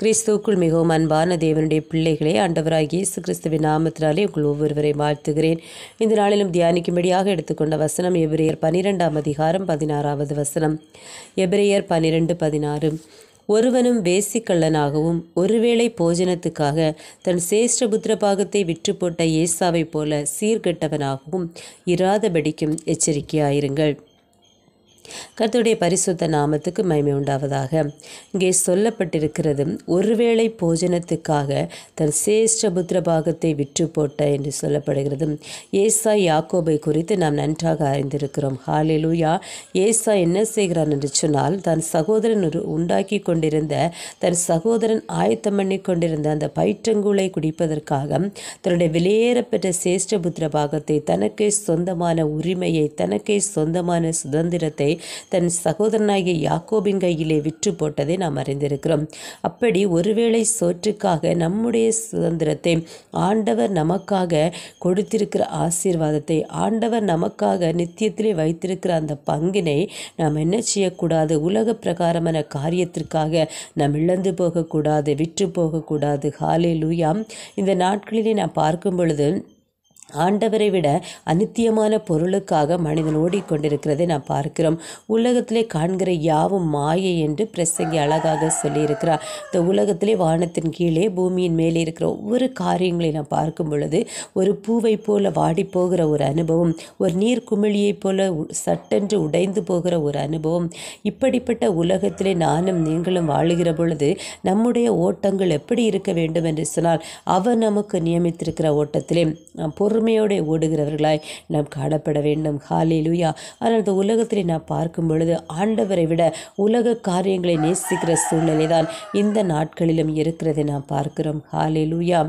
கிறிஸ்துவுக்குள் மிகவும் அன்பான தேவனுடைய பிள்ளைகளை ஆண்டவராகி இயேசு கிறிஸ்துவின் நாமத்தினாலே உங்கள் ஒவ்வொருவரை வாழ்த்துகிறேன் இந்த நாளிலும் தியானிக்கும்படியாக எடுத்துக்கொண்ட வசனம் எபிரேயர் பனிரெண்டாம் அதிகாரம் பதினாறாவது வசனம் எபிரேயர் பனிரெண்டு பதினாறு ஒருவனும் வேசிக்கள்ளனாகவும் ஒருவேளை போஜனத்துக்காக தன் புத்திர பாகத்தை விற்று போட்ட ஏசாவை போல சீர்கெட்டவனாகவும் இராதபடிக்கும் எச்சரிக்கையாயிருங்கள் கர்த்தருடைய பரிசுத்த நாமத்துக்கு மயிமை உண்டாவதாக இங்கே சொல்லப்பட்டிருக்கிறது ஒருவேளை போஜனத்துக்காக தன் சேஷ்ட புத்திர பாகத்தை விற்று போட்ட என்று சொல்லப்படுகிறது ஏசா யாக்கோபை குறித்து நாம் நன்றாக அறிந்திருக்கிறோம் ஹாலிலூயா ஏசா என்ன செய்கிறான் என்று சொன்னால் தன் சகோதரன் ஒரு உண்டாக்கி கொண்டிருந்த தன் சகோதரன் ஆயத்தம் பண்ணி கொண்டிருந்த அந்த பயிற்றங்கூளை குடிப்பதற்காக தன்னுடைய வெளியேறப்பட்ட சேஷ்ட புத்திர பாகத்தை தனக்கே சொந்தமான உரிமையை தனக்கே சொந்தமான சுதந்திரத்தை தன் சகோதரனாகிய யாக்கோபின் கையிலே விற்று போட்டதை நாம் அறிந்திருக்கிறோம் அப்படி ஒருவேளை சோற்றுக்காக நம்முடைய சுதந்திரத்தை ஆண்டவர் நமக்காக கொடுத்திருக்கிற ஆசீர்வாதத்தை ஆண்டவர் நமக்காக நித்தியத்திலே வைத்திருக்கிற அந்த பங்கினை நாம் என்ன செய்யக்கூடாது உலக பிரகாரமான காரியத்திற்காக நாம் இழந்து போகக்கூடாது விற்று போகக்கூடாது ஹாலே லூயாம் இந்த நாட்களிலே நான் பார்க்கும் பொழுது ஆண்டவரை விட அநித்தியமான பொருளுக்காக மனிதன் ஓடிக்கொண்டிருக்கிறதை நாம் பார்க்கிறோம் உலகத்திலே காண்கிற யாவும் மாயை என்று பிரசங்கி அழகாக சொல்லியிருக்கிறார் இந்த உலகத்திலே வானத்தின் கீழே பூமியின் மேலே இருக்கிற ஒவ்வொரு காரியங்களை நாம் பார்க்கும் பொழுது ஒரு பூவை போல வாடி போகிற ஒரு அனுபவம் ஒரு நீர் குமிழியைப் போல சட்டென்று உடைந்து போகிற ஒரு அனுபவம் இப்படிப்பட்ட உலகத்திலே நானும் நீங்களும் வாழுகிற பொழுது நம்முடைய ஓட்டங்கள் எப்படி இருக்க வேண்டும் என்று சொன்னால் அவர் நமக்கு நியமித்திருக்கிற ஓட்டத்திலே பொருள் பொறுமையோடு ஓடுகிறவர்களாய் நாம் காணப்பட வேண்டும் ஹாலே லூயா ஆனால் இந்த உலகத்திலே நான் பார்க்கும் பொழுது ஆண்டவரை விட உலக காரியங்களை நேசிக்கிற சூழ்நிலை தான் இந்த நாட்களிலும் இருக்கிறதை நாம் பார்க்கிறோம் ஹாலே லூயா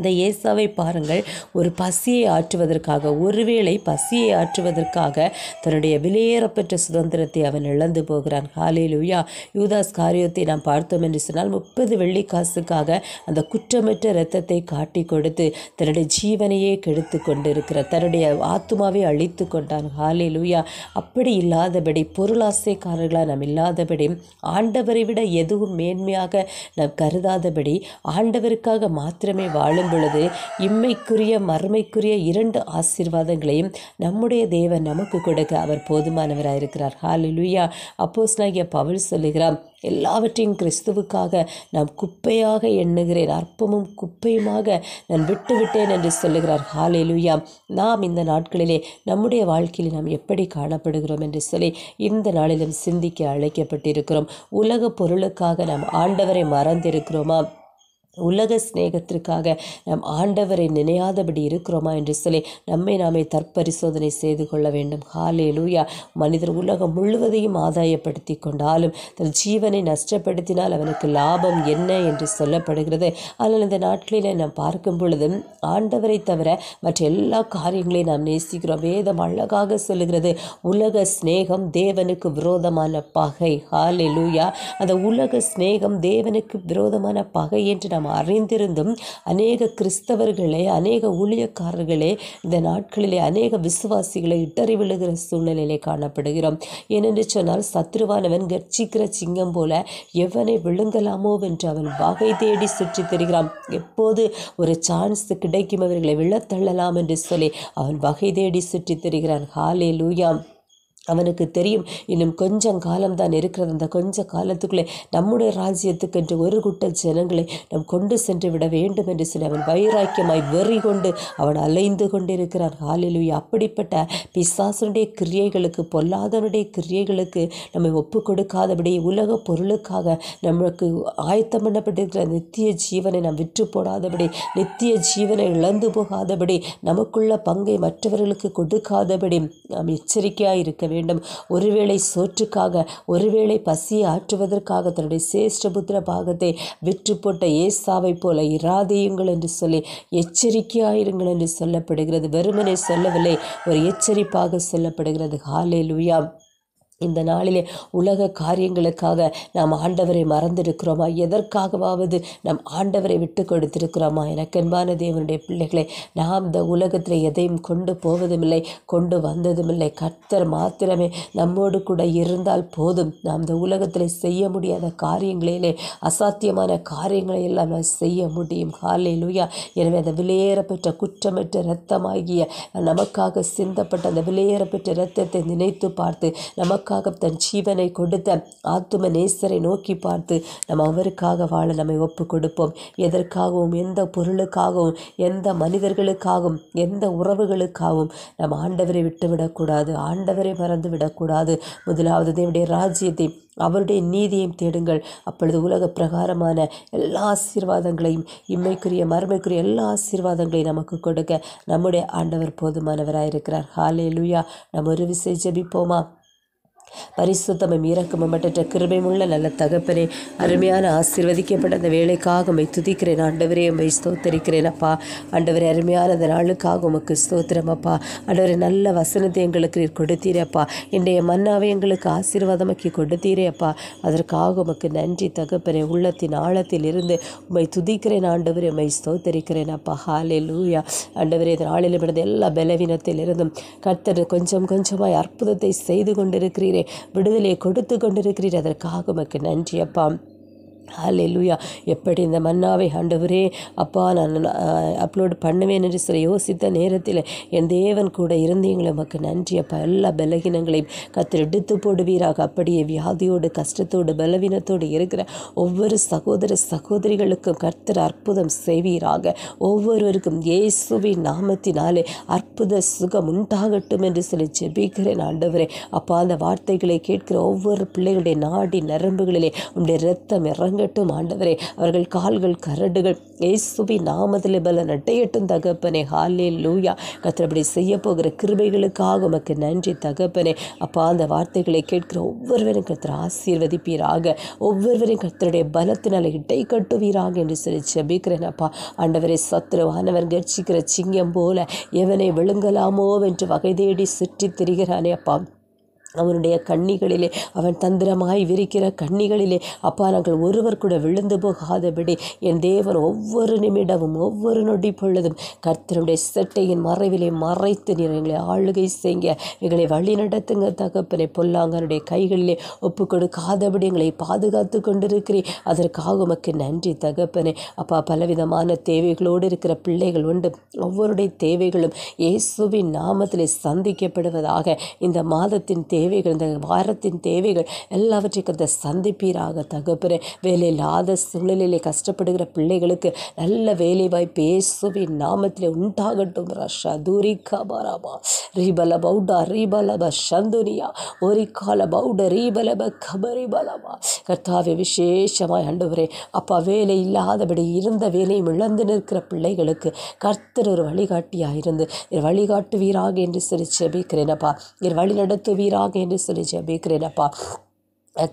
இந்த ஏசாவை பாருங்கள் ஒரு பசியை ஆற்றுவதற்காக ஒருவேளை பசியை ஆற்றுவதற்காக தன்னுடைய விலையேறப்பெற்ற சுதந்திரத்தை அவன் இழந்து போகிறான் லுயா யூதாஸ் காரியத்தை நாம் பார்த்தோம் என்று சொன்னால் முப்பது வெள்ளி காசுக்காக அந்த குற்றமற்ற இரத்தத்தை காட்டி கொடுத்து தன்னுடைய ஜீவனையே கெடுத்து கொண்டிருக்கிறார் தன்னுடைய ஆத்மாவை அழித்து கொண்டான் லுயா அப்படி இல்லாதபடி பொருளாசைக்காரர்களாக நாம் இல்லாதபடி ஆண்டவரை விட எதுவும் மேன்மையாக நாம் கருதாதபடி ஆண்டவருக்காக மாத்திரமே வாழ செல்லும் பொழுது இம்மைக்குரிய மறுமைக்குரிய இரண்டு ஆசீர்வாதங்களையும் நம்முடைய தேவன் நமக்கு கொடுக்க அவர் போதுமானவராக இருக்கிறார் ஹாலிலுயா அப்போஸ் நாகிய பவுல் சொல்லுகிறார் எல்லாவற்றையும் கிறிஸ்துவுக்காக நாம் குப்பையாக எண்ணுகிறேன் அற்பமும் குப்பையுமாக நான் விட்டுவிட்டேன் என்று சொல்லுகிறார் ஹாலெலுயா நாம் இந்த நாட்களிலே நம்முடைய வாழ்க்கையில் நாம் எப்படி காணப்படுகிறோம் என்று சொல்லி இந்த நாளிலும் சிந்திக்க அழைக்கப்பட்டிருக்கிறோம் உலக பொருளுக்காக நாம் ஆண்டவரை மறந்திருக்கிறோமா உலக சிநேகத்திற்காக நம் ஆண்டவரை நினையாதபடி இருக்கிறோமா என்று சொல்லி நம்மை நாமே தற்பரிசோதனை செய்து கொள்ள வேண்டும் ஹாலே லூயா மனிதர் உலகம் முழுவதையும் ஆதாயப்படுத்தி கொண்டாலும் தன் ஜீவனை நஷ்டப்படுத்தினால் அவனுக்கு லாபம் என்ன என்று சொல்லப்படுகிறது ஆனால் இந்த நாட்களில் நாம் பார்க்கும் பொழுது ஆண்டவரை தவிர மற்ற எல்லா காரியங்களையும் நாம் நேசிக்கிறோம் வேதம் அழகாக சொல்லுகிறது உலக சிநேகம் தேவனுக்கு விரோதமான பகை ஹாலே லூயா அந்த உலக சிநேகம் தேவனுக்கு விரோதமான பகை என்று நாம் நாம் அறிந்திருந்தும் அநேக கிறிஸ்தவர்களே அநேக ஊழியக்காரர்களே இந்த நாட்களிலே அநேக விசுவாசிகளை இட்டறி விழுகிற சூழ்நிலையிலே காணப்படுகிறோம் ஏனென்று சொன்னால் சத்ருவானவன் கர்ச்சிக்கிற சிங்கம் போல எவனை விழுங்கலாமோ என்று அவன் வகை தேடி சுற்றித் தருகிறான் எப்போது ஒரு சான்ஸ் கிடைக்கும் அவர்களை விழத்தள்ளலாம் என்று சொல்லி அவன் வகை தேடி சுற்றித் தருகிறான் ஹாலே லூயாம் அவனுக்கு தெரியும் இன்னும் கொஞ்சம் காலம்தான் இருக்கிறது அந்த கொஞ்ச காலத்துக்குள்ளே நம்முடைய ராஜ்யத்துக்கென்று ஒரு குட்டல் ஜனங்களை நம் கொண்டு சென்று விட வேண்டும் என்று சொல்லி அவன் வைராக்கியமாய் வெறி கொண்டு அவன் அலைந்து கொண்டிருக்கிறான் ஹாலிலுயா அப்படிப்பட்ட பிசாசனுடைய கிரியைகளுக்கு பொல்லாதவனுடைய கிரியைகளுக்கு நம்மை ஒப்பு கொடுக்காதபடி உலக பொருளுக்காக நம்மளுக்கு ஆயத்தம் பண்ணப்பட்டிருக்கிற நித்திய ஜீவனை நாம் விற்று போடாதபடி நித்திய ஜீவனை இழந்து போகாதபடி நமக்குள்ள பங்கை மற்றவர்களுக்கு கொடுக்காதபடி நாம் எச்சரிக்கையாக இருக்க வேண்டும் ஒருவேளை சோற்றுக்காக ஒருவேளை பசியை ஆற்றுவதற்காக தன்னுடைய புத்திர பாகத்தை விற்று போட்ட ஏசாவை போல இராதேயுங்கள் என்று சொல்லி எச்சரிக்கையாயிருங்கள் என்று சொல்லப்படுகிறது வெறுமனை சொல்லவில்லை ஒரு எச்சரிப்பாக சொல்லப்படுகிறது ஹாலே லுயாம் இந்த நாளிலே உலக காரியங்களுக்காக நாம் ஆண்டவரை மறந்திருக்கிறோமா எதற்காகவாவது நம் ஆண்டவரை விட்டு கொடுத்திருக்கிறோமா எனக்கென்பான தேவனுடைய பிள்ளைகளை நாம் இந்த உலகத்தில் எதையும் கொண்டு போவதுமில்லை கொண்டு வந்ததுமில்லை கர்த்தர் மாத்திரமே நம்மோடு கூட இருந்தால் போதும் நாம் இந்த உலகத்தில் செய்ய முடியாத காரியங்களிலே அசாத்தியமான காரியங்களை எல்லாம் செய்ய முடியும் காலை லூயா எனவே அந்த விலையேறப்பெற்ற குற்றமற்ற இரத்தமாகிய நமக்காக சிந்தப்பட்ட அந்த விலையேறப்பெற்ற இரத்தத்தை நினைத்து பார்த்து நமக்கு நமக்காக தன் ஜீவனை கொடுத்த ஆத்தும நேசரை நோக்கி பார்த்து நம்ம அவருக்காக வாழ நம்மை ஒப்பு கொடுப்போம் எதற்காகவும் எந்த பொருளுக்காகவும் எந்த மனிதர்களுக்காகவும் எந்த உறவுகளுக்காகவும் நம்ம ஆண்டவரை விட்டுவிடக்கூடாது ஆண்டவரை மறந்து விடக்கூடாது முதலாவது தேவடைய ராஜ்யத்தை அவருடைய நீதியையும் தேடுங்கள் அப்பொழுது உலக பிரகாரமான எல்லா ஆசீர்வாதங்களையும் இம்மைக்குரிய மருமைக்குரிய எல்லா ஆசீர்வாதங்களையும் நமக்கு கொடுக்க நம்முடைய ஆண்டவர் போதுமானவராக இருக்கிறார் ஹாலே லூயா நம்ம ஒரு விசை ஜபிப்போமா பரிசுத்தமும் இரக்கமட்டற்ற உள்ள நல்ல தகப்பனே அருமையான ஆசீர்வதிக்கப்பட்ட அந்த வேலைக்காக உமை துதிக்கிறேன் ஆண்டவரே உமை ஸ்தோத்தரிக்கிறேன் அப்பா ஆண்டவரே அருமையான அந்த நாளுக்காக உமக்கு ஸ்தோத்திரம் அப்பா ஆண்டவரே நல்ல வசனத்தை எங்களுக்கு நீர் கொடுத்தீரப்பா இன்றைய மன்னாவை எங்களுக்கு ஆசீர்வாதமாக்கி கொடுத்தீரே அப்பா அதற்காக உமக்கு நன்றி தகப்பனே உள்ளத்தின் ஆழத்தில் இருந்து உமை துதிக்கிறேன் ஆண்டவரே உமை ஸ்தோத்தரிக்கிறேன் அப்பா ஹாலே லூயா ஆண்டவரே இந்த ஆளிலும் எல்லா பலவீனத்தில் இருந்தும் கர்த்தர் கொஞ்சம் கொஞ்சமாய் அற்புதத்தை செய்து கொண்டிருக்கிறீரே விடுதலை கொடுத்து கொண்டிருக்கிறீர் அதற்காக உமக்கு நன்றி அப்பா ஹலெலுயா எப்படி இந்த மன்னாவை ஆண்டவரே அப்பா நான் அப்லோடு பண்ணுவேன் என்று சொல்லி யோசித்த நேரத்தில் என் தேவன் கூட இருந்து எங்களை உமக்கு நன்றி அப்பா எல்லா பலகீனங்களையும் கத்திர எடுத்து போடுவீராக அப்படியே வியாதியோடு கஷ்டத்தோடு பலவீனத்தோடு இருக்கிற ஒவ்வொரு சகோதர சகோதரிகளுக்கும் கர்த்தர் அற்புதம் செய்வீராக ஒவ்வொருவருக்கும் இயேசுவின் நாமத்தினாலே அற்புத சுகம் உண்டாகட்டும் என்று சொல்லி ஜெபிக்கிறேன் ஆண்டவரே அப்பா அந்த வார்த்தைகளை கேட்கிற ஒவ்வொரு பிள்ளைகளுடைய நாடி நரம்புகளிலே உடைய ரத்தம் இறங்க வாங்கட்டும் ஆண்டவரே அவர்கள் கால்கள் கரடுகள் சுபி நாமத்தில் பலன் அட்டையட்டும் தகப்பனே ஹாலே லூயா கத்திரப்படி செய்ய போகிற கிருபைகளுக்காக உமக்கு நன்றி தகப்பனே அப்பா அந்த வார்த்தைகளை கேட்கிற ஒவ்வொருவரும் கத்திர ஆசீர்வதிப்பீராக ஒவ்வொருவரும் கத்தருடைய பலத்தினால இடை கட்டுவீராக என்று சொல்லி செபிக்கிறேனப்பா அப்பா சத்ருவானவர் கட்சிக்கிற சிங்கம் போல எவனை விழுங்கலாமோ என்று வகை தேடி சுற்றித் திரிகிறானே அப்பா அவனுடைய கண்ணிகளிலே அவன் தந்திரமாய் விரிக்கிற கண்ணிகளிலே அப்பா நாங்கள் ஒருவர் கூட விழுந்து போகாதபடி என் தேவர் ஒவ்வொரு நிமிடமும் ஒவ்வொரு நொடி பொழுதும் கர்த்தனுடைய சட்டையின் மறைவிலே மறைத்து நீர் எங்களை ஆளுகை செய்ய எங்களை வழி நடத்துங்க தகப்பனை பொல்லாங்கனுடைய கைகளிலே ஒப்பு கொடுக்காதபடி எங்களை பாதுகாத்து கொண்டிருக்கிறேன் அதற்காக உமக்கு நன்றி தகப்பனே அப்பா பலவிதமான தேவைகளோடு இருக்கிற பிள்ளைகள் உண்டு ஒவ்வொருடைய தேவைகளும் இயேசுவின் நாமத்திலே சந்திக்கப்படுவதாக இந்த மாதத்தின் தேவை தேவைகள் இந்த வாரத்தின் தேவைகள் எல்லாவற்றையும் கதை சந்திப்பீராக தகப்பன வேலையில்லாத சூழ்நிலையிலே கஷ்டப்படுகிற பிள்ளைகளுக்கு நல்ல வேலைவாய்ப்பு இயேசுவின் நாமத்திலே உண்டாகட்டும் ரஷா தூரிகா பாராபா ரீபல பவுடா ரீபலப சந்துனியா ஒரு கால பவுட ரீபலப கபரிபலபா கர்த்தாவே விசேஷமாய் ஆண்டவரே அப்பா வேலை இல்லாதபடி இருந்த வேலையும் இழந்து நிற்கிற பிள்ளைகளுக்கு கர்த்தர் ஒரு வழிகாட்டியாக இருந்து வழிகாட்டு வீராக என்று சொல்லி செபிக்கிறேனப்பா இரு வழி நடத்து வீராக ಹಾಗೇನೆ ಸುನಿಜ ಬೇಕ್ರೆನಪ್ಪ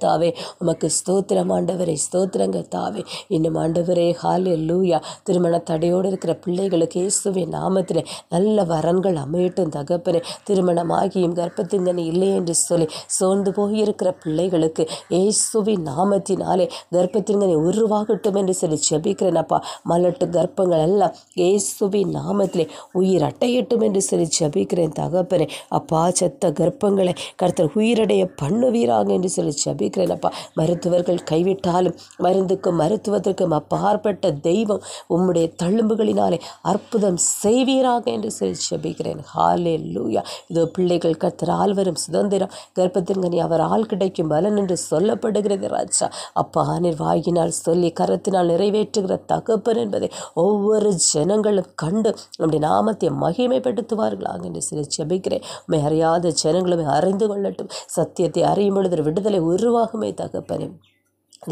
தாவே உமக்கு ஸ்தோத்திரம் ஆண்டவரே ஸ்தோத்திரங்க தாவே இன்னும் ஆண்டவரே ஹாலே லூயா திருமண தடையோடு இருக்கிற பிள்ளைகளுக்கு இயேசுவின் நாமத்தில் நல்ல வரன்கள் அமையட்டும் தகப்பனே திருமணமாகியும் கர்ப்பத்திந்தனை இல்லை என்று சொல்லி சோர்ந்து போயிருக்கிற பிள்ளைகளுக்கு இயேசுவின் நாமத்தினாலே கர்ப்பத்தின்கனி உருவாகட்டும் என்று சொல்லி ஜபிக்கிறேனப்பா மலட்டு கர்ப்பங்கள் எல்லாம் இயேசுவின் நாமத்திலே உயிர் அட்டையட்டும் என்று சொல்லி ஜபிக்கிறேன் தகப்பனே அப்பா சத்த கர்ப்பங்களை கருத்தர் உயிரடைய பண்ணுவீராங்க என்று சொல்லி ஜபிக்கிறேனப்பா அப்பா மருத்துவர்கள் கைவிட்டாலும் மருந்துக்கும் மருத்துவத்திற்கும் அப்பாற்பட்ட தெய்வம் உம்முடைய தழும்புகளினாலே அற்புதம் செய்வீராக என்று சொல்லி ஜபிக்கிறேன் ஹாலே லூயா இதோ பிள்ளைகள் கத்தரால் வரும் சுதந்திரம் அவர் ஆள் கிடைக்கும் பலன் என்று சொல்லப்படுகிறது ராஜா அப்பா நீர் வாயினால் சொல்லி கரத்தினால் நிறைவேற்றுகிற தகப்பன் என்பதை ஒவ்வொரு ஜனங்களும் கண்டு நம்முடைய நாமத்தை மகிமைப்படுத்துவார்களா என்று சொல்லி ஜபிக்கிறேன் உண்மை அறியாத ஜனங்களுமே அறிந்து கொள்ளட்டும் சத்தியத்தை அறியும் பொழுது விடுதலை உருவாகுமே தகப்பனே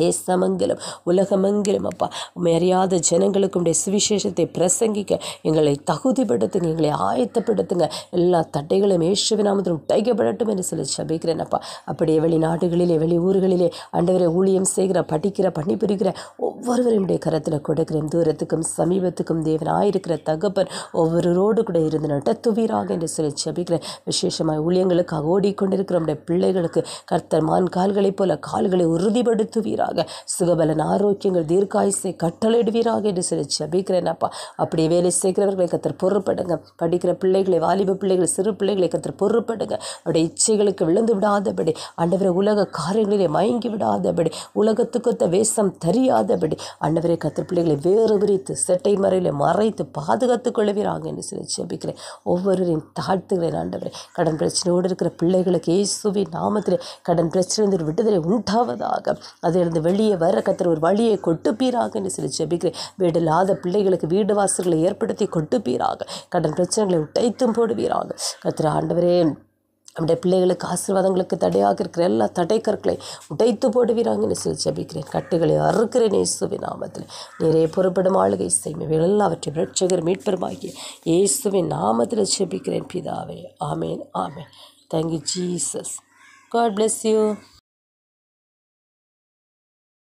தேசமங்கலம் உலகமங்கலம் அப்பா உண்மை அறியாத ஜனங்களுக்கு உடைய சுவிசேஷத்தை பிரசங்கிக்க எங்களை தகுதிப்படுத்துங்க எங்களை ஆயத்தப்படுத்துங்க எல்லா தட்டைகளும் இயேசுவி நாமத்தில் என்று சொல்லி சபிக்கிறேன் அப்பா அப்படியே வெளிநாடுகளிலே வெளி ஊர்களிலே அண்டவரை ஊழியம் செய்கிற படிக்கிற பணிபுரிகிற ஒவ்வொருவரையுடைய கரத்தில் கொடுக்கிறேன் தூரத்துக்கும் சமீபத்துக்கும் தேவனாயிருக்கிற ஆயிருக்கிற தகப்பன் ஒவ்வொருவரோடு கூட இருந்து நடத்துவீராக என்று சொல்லி சபிக்கிறேன் விசேஷமாக ஊழியங்களுக்காக ஓடிக்கொண்டிருக்கிற நம்முடைய பிள்ளைகளுக்கு கர்த்தர் மான் கால்களைப் போல கால்களை உறுதிப்படுத்துவீர் செய்வீராக சுகபலன் ஆரோக்கியங்கள் தீர்க்காயுசை கட்டளையிடுவீராக என்று சொல்லி ஜபிக்கிறேனப்பா அப்படியே வேலை செய்கிறவர்களை கத்தர் பொறுப்படுங்க படிக்கிற பிள்ளைகளை வாலிப பிள்ளைகள் சிறு பிள்ளைகளை கத்தர் பொறுப்படுங்க அவருடைய இச்சைகளுக்கு விழுந்து விடாதபடி அண்டவரை உலக காரியங்களிலே மயங்கி விடாதபடி உலகத்துக்கொத்த வேஷம் தெரியாதபடி அண்டவரை கத்தர் பிள்ளைகளை வேறு விரித்து செட்டை மறையில மறைத்து பாதுகாத்துக் கொள்வீராங்க என்று சொல்லி ஜபிக்கிறேன் ஒவ்வொருவரையும் தாழ்த்துகிறேன் ஆண்டவரை கடன் பிரச்சனையோடு இருக்கிற பிள்ளைகளுக்கு இயேசுவின் நாமத்திலே கடன் பிரச்சனை விடுதலை உண்டாவதாக அதில் இருந்து வெளியே வர கத்திர ஒரு வழியை கொட்டுப்பீராக என்று சொல்லி ஜெபிக்கிறேன் வீடு இல்லாத பிள்ளைகளுக்கு வீடு வாசல்களை ஏற்படுத்தி கொட்டுப்பீராக கடன் பிரச்சனைகளை உடைத்தும் போடுவீராக கத்திர ஆண்டவரே நம்முடைய பிள்ளைகளுக்கு ஆசீர்வாதங்களுக்கு தடையாக இருக்கிற எல்லா தடைக்கற்களை உடைத்து போடுவீராங்கன்னு சொல்லி ஜபிக்கிறேன் கட்டுகளை அறுக்கிறேன் இயேசுவின் நாமத்தில் நிறைய பொறுப்படும் ஆளுகை செய்யும் எல்லாவற்றையும் ரட்சகர் ஆகிய இயேசுவின் நாமத்தில் ஜபிக்கிறேன் பிதாவே ஆமேன் ஆமேன் thank you Jesus God bless you